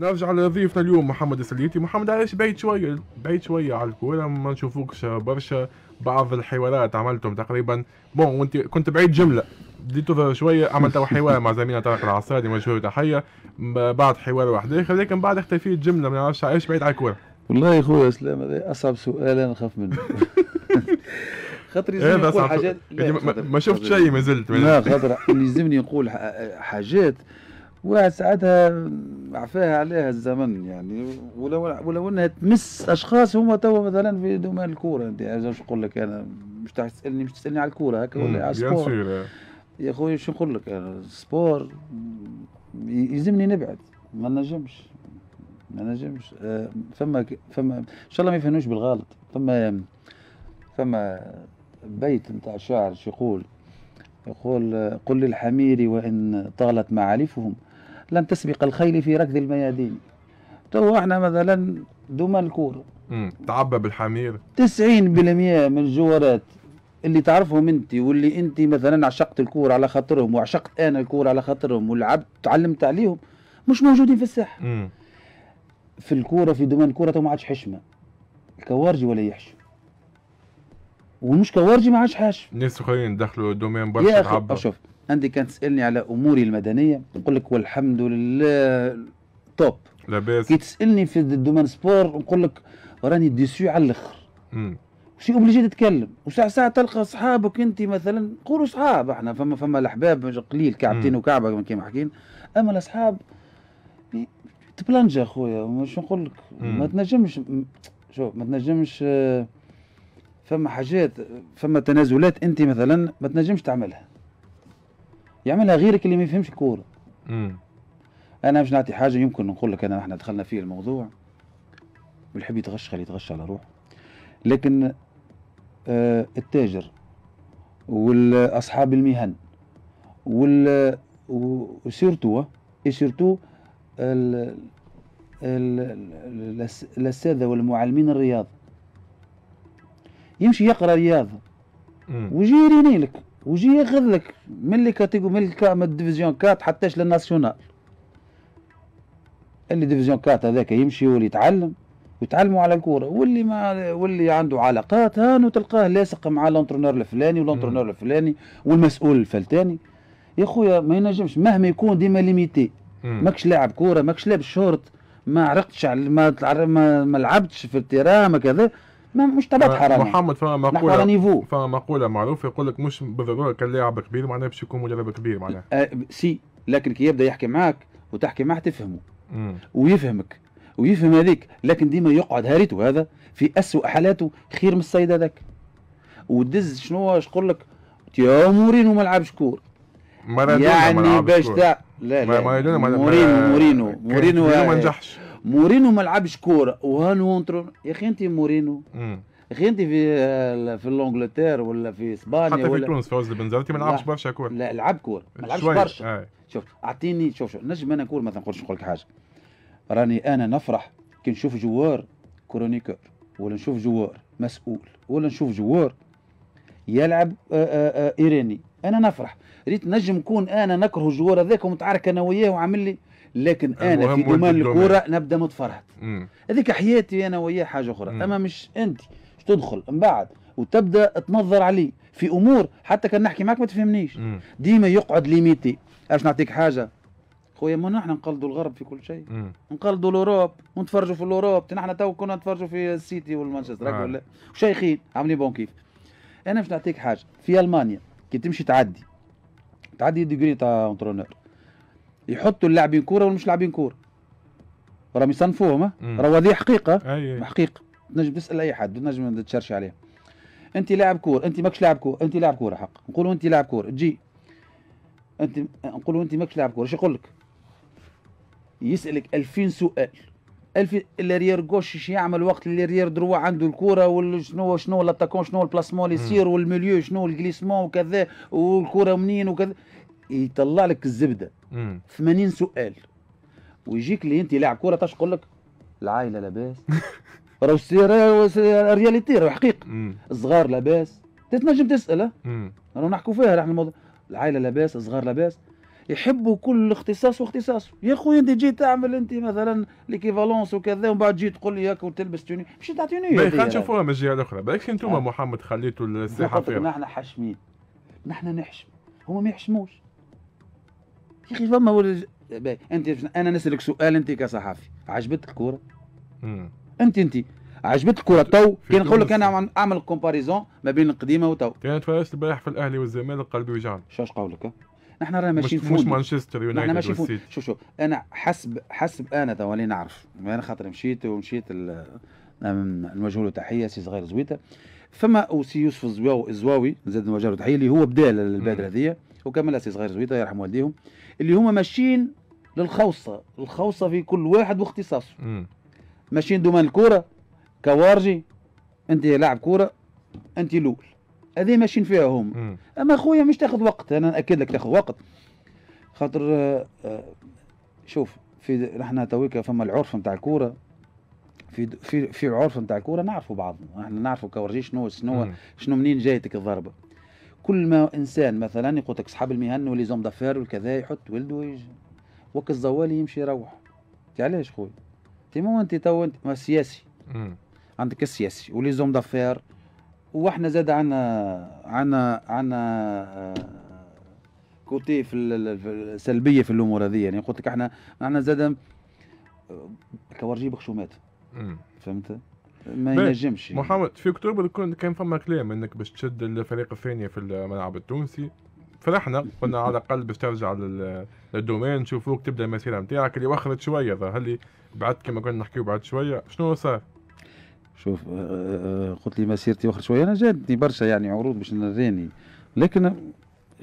نرجع لضيفنا اليوم محمد السليتي محمد علاش بعيد شويه بعيد شويه على الكوره ما نشوفوكش برشا بعض الحوارات عملتهم تقريبا بون وانت كنت بعيد جمله بديت تظهر شويه عملت حوار مع زميلنا طارق العصادي مشهور تحيه بعد حوار واحد اخر لكن بعد اختفيت جمله ما نعرفش علاش بعيد على الكوره والله يا خويا اسلام هذا اصعب سؤال انا نخاف منه خاطر يلزمني نقول حاجات يعني ما شفت شيء ما زلت لا خاطر يلزمني نقول حاجات وساعتها عفاها عليها الزمن يعني ولو ولو انها تمس اشخاص هم توا مثلا في دومين الكوره انت شو نقول لك انا مش تسالني مش تسالني على الكوره هكا ولا على السبور يا اخوي شو نقول لك انا السبور يلزمني نبعد ما نجمش ما نجمش آه، فما فما ان شاء الله ما يفهموش بالغلط فما فما بيت نتاع شاعر شو يقول يقول آه، قل للحمير وان طالت معارفهم لن تسبق الخيل في ركض الميادين تو احنا مثلا دوما الكورة تعبى بالحمير 90% من الجوارات اللي تعرفهم انت واللي انت مثلا عشقت الكورة على خاطرهم وعشقت انا الكورة على خاطرهم ولعبت تعلمت عليهم مش موجودين في الساحة في الكورة في دومان الكورة ما عادش حشمة الكوارجي ولا يحشم ومش كوارجي ما عادش حاشم ناس اخرين دخلوا دومين برشا يا اخي شوف عندي كان تسالني على اموري المدنيه نقول لك والحمد لله توب لاباس كي تسالني في الدومين سبور نقول لك راني ديسو على الاخر شي اوبليجي تتكلم وساعة ساعة تلقى اصحابك انت مثلا نقولوا اصحاب احنا فما فما الاحباب قليل كعبتين وكعبه كما حكينا اما الاصحاب تبلنج اخويا خويا نقول لك ما تنجمش شوف ما تنجمش فما حاجات فما تنازلات انت مثلا ما تنجمش تعملها يعملها غيرك اللي ما يفهمش الكوره امم انا مش نعطي حاجه يمكن نقول لك انا احنا دخلنا فيه الموضوع والحب يتغش خلي يتغش على روحه لكن آه التاجر والاصحاب المهن وال وسيرتو إيه سيرتو الاساتذه والمعلمين الرياضه يمشي يقرا رياضه ويجي يريني لك وجي ياخذ لك من اللي كاتيجو من من الديفيزيون 4 حتى للناسيونال اللي ديفيزيون 4 هذاك يمشي واللي يتعلم ويتعلموا على الكوره واللي ما واللي عنده علاقات هانو تلقاه لاصق مع لونترونور الفلاني واللونترونور الفلاني والمسؤول الفلتاني يا خويا ما ينجمش مهما يكون ديما ليميتي ماكش لاعب كوره ماكش لاعب شورت ما عرقتش ما ما لعبتش في التيران ما كذا مش تبات حرام محمد فما مقوله فما مقوله معروفه يقول لك مش بالضروره كان لاعب كبير معناه باش يكون مدرب كبير معناه أه سي لكن كي يبدا يحكي معك وتحكي معه تفهمه مم. ويفهمك ويفهم هذيك لكن ديما يقعد هاريته هذا في اسوء حالاته خير من السيد هذاك ودز شنو اش نقول لك يا مورينو ما لعبش كور يعني باش تاع لا لا مورينو مورينو مورينو ما آه، نجحش مورينو ما لعبش كوره وهانو انترو يا اخي انت مورينو يا اخي انت في في لونجلتير ولا في اسبانيا حتى في تونس فوز بنزرتي ما لعبش برشا كوره لا لعب كوره ما لعبش برشا آه. شوف اعطيني شوف شوف نجم انا كور مثلا نقولش نقول لك حاجه راني انا نفرح كي نشوف جوار كرونيكور ولا نشوف جوار مسؤول ولا نشوف جوار يلعب آآ آه، آآ آه، ايراني انا نفرح ريت نجم نكون انا نكره الجوار هذاك ومتعارك انا وياه وعامل لي لكن انا في دومان الكوره نبدا متفرهد هذيك حياتي انا وياه حاجه اخرى مم. اما مش انت تدخل من بعد وتبدا تنظر علي في امور حتى كان نحكي معك ما تفهمنيش ديما يقعد ليميتي اش نعطيك حاجه خويا ما نحن نقلدوا الغرب في كل شيء نقلدوا الاوروب ونتفرجوا في الاوروب نحن تو كنا نتفرجوا في السيتي والمانشستر آه. ولا شيخين عاملين بون كيف انا باش نعطيك حاجه في المانيا كي تمشي تعدي تعدي ديجري تاع اونترونور يحطوا اللاعبين كوره والمش لاعبين كوره راهم يصنفوهم راهو هذه حقيقه أي أي. حقيقه تنجم تسال اي حد تنجم تشرش عليه انت لاعب كوره انت ماكش لاعب كوره انت لاعب كوره حق نقولوا انت لاعب كوره تجي انت نقولوا انت ماكش لاعب كوره ايش يقول لك يسالك 2000 سؤال الف الاريير جوش شي يعمل وقت الاريير دروا عنده الكره وشنو شنو الاتاكون شنو البلاسمون اللي يصير والميليو شنو الجليسمون وكذا والكره منين وكذا يطلع لك الزبده 80 سؤال ويجيك اللي انت لاعب كوره تقول لك العائله لاباس راهو رياليتي راهو حقيقه صغار لاباس تنجم تسال راهو نحكوا فيها نحن الموضوع العائله لاباس صغار لاباس يحبوا كل اختصاص واختصاصه يا خويا انت جيت تعمل انت مثلا ليكيفالونس وكذا ومن بعد جيت تقول لي هاك وتلبس توني مشيت تاع توني خلينا يعني. نشوفوها من الجهه الاخرى بالك انتم محمد خليتوا الساحه فيها نحن حاشمين نحن نحشم هما ما يحشموش يا اخي فما ولج... انت انا نسالك سؤال انت كصحفي عجبتك الكوره؟ انت انت عجبتك الكره تو كي نقول لك انا اعمل كومباريزون ما بين القديمه وتو كانت فاس البارح في الاهلي والزمالك قلبي وجعني شاش قولك نحن رانا ماشيين مش, مش مانشستر يونايتد ماشيين فوق شوف شوف انا حسب حسب انا تو اللي نعرف انا خاطر مشيت ومشيت نوجه له تحيه سي صغير زويته فما وسي يوسف الزواوي زاد نوجه له تحيه اللي هو بدا البادره هذيا وكمل الاسي صغير زويطه يرحم والديهم اللي هما ماشيين للخوصه الخوصه في كل واحد واختصاصه ماشيين دومان الكوره كوارجي انت لاعب كوره انت الاول هذه ماشيين فيها هم اما خويا مش تاخذ وقت انا ناكد لك تاخذ وقت خاطر آه، آه، شوف في احنا تويكا فما العرف نتاع الكوره في في في العرف نتاع الكوره نعرفوا بعضنا احنا نعرفوا كورجي شنو شنو شنو منين جايتك الضربه كل ما انسان مثلا يقول لك اصحاب المهن ولي زوم دافير والكذا يحط ولده ويجي وقت الزوال يمشي يروح انت علاش خويا انت مو انت تو انت سياسي عندك السياسي ولي زوم دافير واحنا زاد عنا عنا عنا آه، كوتي في سلبيه في الامور هذه يعني قلت لك احنا احنا زاد آه، كورجيب بخشومات فهمت ما ينجمش محمد في اكتوبر كان فما كلام انك باش تشد الفريق الثاني في الملعب التونسي فرحنا قلنا على الاقل باش ترجع للدومين نشوفوك تبدا المسيره نتاعك اللي وخرت شويه ظهر لي بعد كما كنا نحكيو بعد شويه شنو صار؟ شوف آه، آه، قلت لي مسيرتي وخرت شويه انا جاتني برشا يعني عروض باش نراني لكن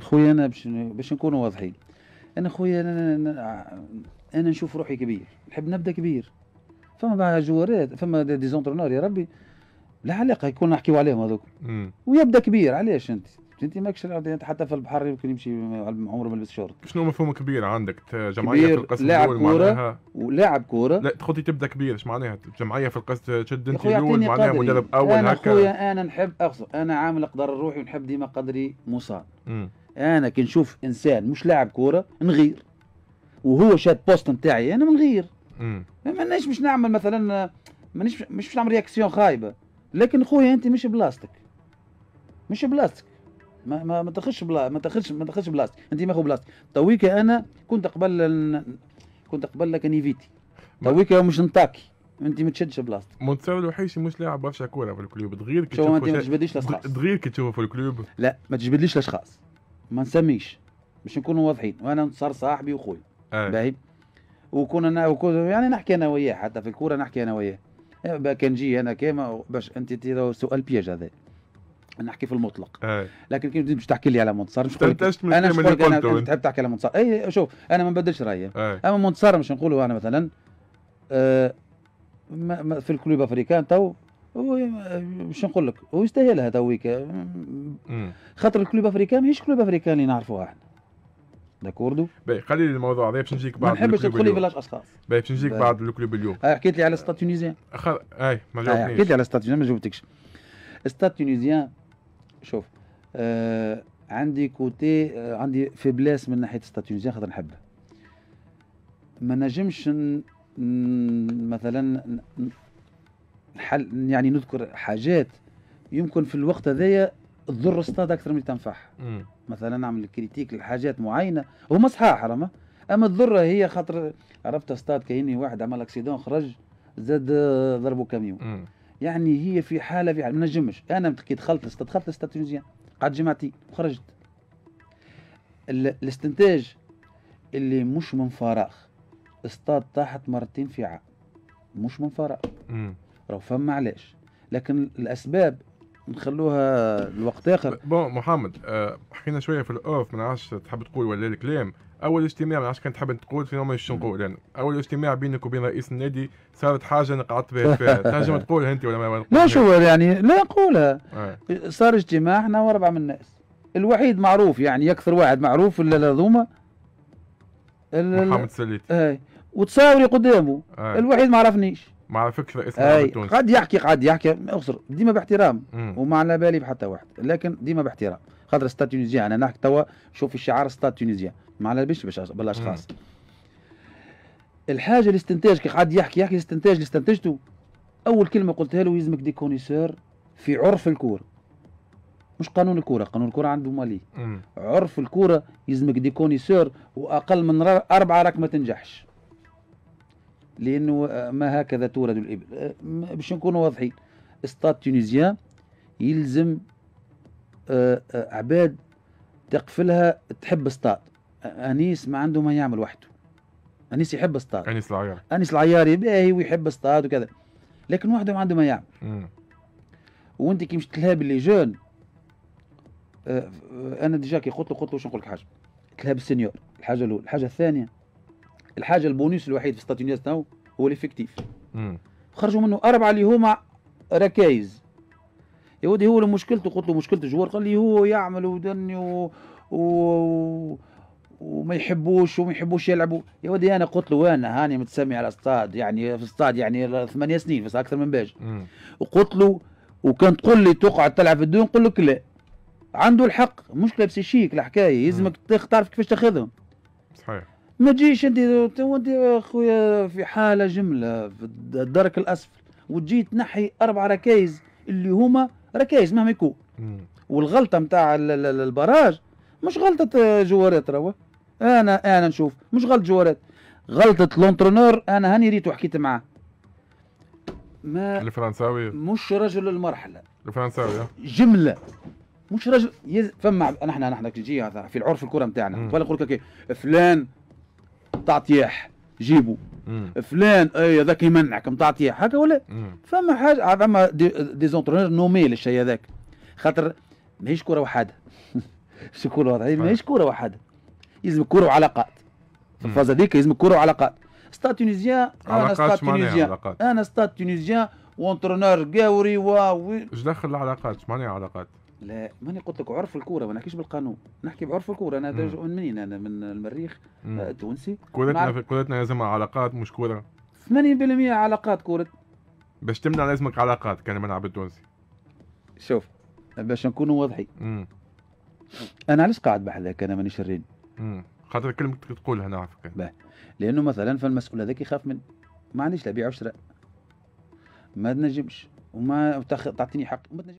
خويا انا باش باش نكونوا واضحين انا خويا انا انا نشوف روحي كبير نحب نبدا كبير فما جوارات فما دي زونترونور يا ربي لا علاقه يكون نحكيو عليهم هذوك ويبدا كبير علاش انت انت ماكش حتى في البحر يمكن يمشي عمره ما لبس شورت شنو مفهوم كبير عندك جمعيه في القسم لاعب كوره ولاعب كوره لا تخوتي تبدا كبير ايش معناها جمعيه في القسم تشد انت الاول معناها مدرب اول أنا هكا اخويا انا نحب اقصد انا عامل قدر روحي ونحب ديما قدري مصاب انا كي نشوف انسان مش لاعب كوره نغير وهو شاد بوست نتاعي انا منغير ما مانيش مش نعمل مثلا مانيش مش باش نعمل رياكسيون خايبه لكن خويا انت مش بلاستيك مش بلاستيك ما ما ما تاخذش بلا ما تاخذش ما تاخذش بلاستيك انت هو بلاستيك تويك انا كنت قبل كنت قبل لك نيفيتي تويك مش نطاكي انت ما تشدش بلاصتك مونتساو الوحيشي مش لاعب برشا كوره في الكلوب تغير كي تشوف انت ما تجبدليش الاشخاص تغير كي تشوف في الكلوب لا ما تجبدليش الاشخاص ما نسميش باش نكونوا واضحين وانا نتصار صاحبي وخوي باهي وكنا يعني نحكي انا وياه حتى في الكوره نحكي انا وياه إيه، كان جي انا كيما باش انت سؤال بيج هذا نحكي في المطلق أي. آه. لكن كي باش تحكي لي على منتصر مش تنتجت من انا تحب تحكي على منتصر اي إيه، شوف انا ما نبدلش رايي آه. اما منتصر مش نقوله انا مثلا آه في الكلوب افريكان تو باش نقول لك هو يستاهلها تويك خاطر الكلوب افريكان ماهيش كلوب افريكان اللي نعرفوها احنا داكوردو باهي قليل الموضوع هذا باش نجيك بعد ما نحبش تدخل لي في الاشخاص باهي باش نجيك بعد الكلوب اليوم آه، حكيت لي على ستاد تونيزيان أخر... اي ما آه، جاوبتنيش حكيت لي على ستاد تونيزيان ما جاوبتكش ستاد تونيزيان شوف آه عندي كوتي آه عندي فيبلاس من ناحيه ستاد تونيزيان خاطر نحبه ما نجمش ن... مثلا نحل يعني نذكر حاجات يمكن في الوقت هذايا تضر الصطاد اكثر من تنفعها مثلا نعمل كريتيك لحاجات معينه هما صحاح رما اما تضرها هي خاطر عرفت اصطاد كاين واحد عمل اكسيدون خرج زاد آه، ضربه كاميون يعني هي في حاله في حاله ما نجمش انا كي دخلت اصطاد دخلت اصطاد تونسيان قعدت جماعتي وخرجت الاستنتاج اللي مش من فراغ اصطاد طاحت مرتين في عام مش من فراغ راهو فما علاش لكن الاسباب نخلوها لوقت اخر بون محمد آه، حكينا شويه في الاوف ما نعرفش تحب تقول ولا الكلام اول اجتماع ما نعرفش كان تحب تقول في شنو نقول يعني اول اجتماع بينك وبين رئيس النادي صارت حاجه انا قعدت بها تنجم تقولها انت ولا ما لا شو يعني لا نقولها آه. صار اجتماع احنا واربعه من الناس الوحيد معروف يعني اكثر واحد معروف ولا هذوما محمد سليت اي وتصاوري قدامه آه. الوحيد ما عرفنيش مع فكرة اسمها أي بالتونسي. قد يحكي قد يحكي اخسر ديما باحترام وما على بالي بحتى واحد لكن ديما باحترام خاطر ستات تونيزيان انا نحكي توا شوف الشعار ستات تونيزيان ما على باليش بالاشخاص الحاجه الاستنتاج كي قعد يحكي يحكي الاستنتاج اللي استنتجته اول كلمه قلتها له يلزمك دي كونيسور في عرف الكوره مش قانون الكوره قانون الكوره عنده مالي عرف الكوره يلزمك دي كونيسور واقل من اربعه راك ما تنجحش لانه آه، ما هكذا تولد الابل آه، باش نكونوا واضحين استاد تونيزيا يلزم آه، عباد تقفلها تحب استاد انيس ما عنده ما يعمل وحده انيس يحب استاد انيس العيار انيس العياري باهي ويحب استاد وكذا لكن وحده ما عنده ما يعمل وانت كي مش تلهاب لي جون انا ديجا كي قلت له قلت له واش نقول لك حاجه تلهاب السنيور الحاجه الاولى الحاجه الثانيه الحاجه البونيس الوحيد في ستاتونيز تو هو الافكتيف خرجوا منه اربعه اللي هما ركايز يا ودي هو مشكلته قلت له مشكله الجوار قال لي هو يعمل ودني و... و... وما يحبوش وما يحبوش يلعبوا يا ودي انا قلت له انا هاني متسمي على استاد يعني في استاد يعني ثمانية سنين بس اكثر من باش وقلت له وكان تقول لي تقعد تلعب في الدون نقول لك لا عنده الحق مشكله بسيشيك الحكايه يلزمك تعرف كيفاش تاخذهم صحيح ما تجيش انت انت اخويا في حاله جمله في الدرك الاسفل وتجي تنحي اربع ركائز اللي هما ركائز مهما يكون والغلطه نتاع البراج مش غلطه جوارات روا انا انا نشوف مش غلطه جوارات غلطه لونترونور انا هاني ريت وحكيت معاه ما الفرنساوي مش رجل المرحله الفرنساوي آه. جمله مش رجل يز... فما نحن نحن نجي في العرف الكره نتاعنا فلان تياح جيبوا فلان اي هذاك يمنعك تياح هكا ولا فما حاجه فما دي, زونترونور نومي للشيء هذاك خاطر ماهيش كره وحده مش كره وحده ماهيش كره وحده يلزم كره وعلاقات في الفاز هذيك يلزم كره وعلاقات ستاد تونيزيان انا ستاد تونيزيان انا ستاد تونيزيان وانترونور قاوري و اش دخل العلاقات معنى علاقات لا ماني قلت لك عرف الكوره ما نحكيش بالقانون نحكي بعرف الكوره انا من منين انا من المريخ آه، التونسي كورتنا في كورتنا لازمها علاقات مش كوره 80% علاقات كوره باش تمنع لازمك علاقات كان ملعب التونسي شوف باش نكونوا واضحين انا علاش قاعد بحذاك انا ماني شرين خاطر كلمة تقولها انا عارفك لانه مثلا فالمسؤول هذاك يخاف من ما عنديش لا بيع وشراء ما تنجمش وما تعطيني حق ما